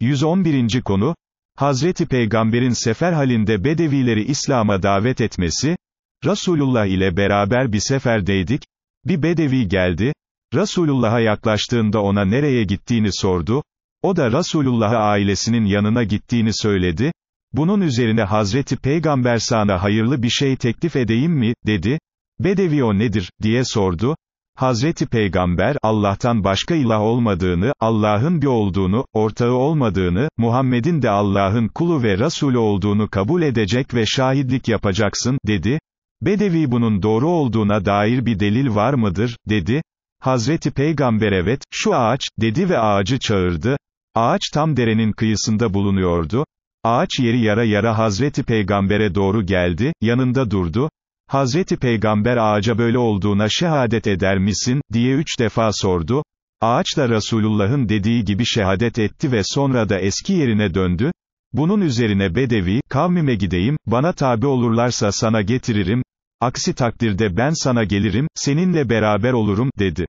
111. konu, Hazreti Peygamber'in sefer halinde Bedevileri İslam'a davet etmesi, Resulullah ile beraber bir seferdeydik, bir Bedevi geldi, Resulullah'a yaklaştığında ona nereye gittiğini sordu, o da Resulullah'a ailesinin yanına gittiğini söyledi, bunun üzerine Hazreti Peygamber sana hayırlı bir şey teklif edeyim mi, dedi, Bedevi o nedir, diye sordu, Hazreti Peygamber, Allah'tan başka ilah olmadığını, Allah'ın bir olduğunu, ortağı olmadığını, Muhammed'in de Allah'ın kulu ve Rasulü olduğunu kabul edecek ve şahitlik yapacaksın, dedi. Bedevi bunun doğru olduğuna dair bir delil var mıdır, dedi. Hazreti Peygamber evet, şu ağaç, dedi ve ağacı çağırdı. Ağaç tam derenin kıyısında bulunuyordu. Ağaç yeri yara yara Hazreti Peygamber'e doğru geldi, yanında durdu. Hazreti Peygamber ağaca böyle olduğuna şehadet eder misin, diye üç defa sordu, ağaç da Resulullah'ın dediği gibi şehadet etti ve sonra da eski yerine döndü, bunun üzerine Bedevi, kavmime gideyim, bana tabi olurlarsa sana getiririm, aksi takdirde ben sana gelirim, seninle beraber olurum, dedi.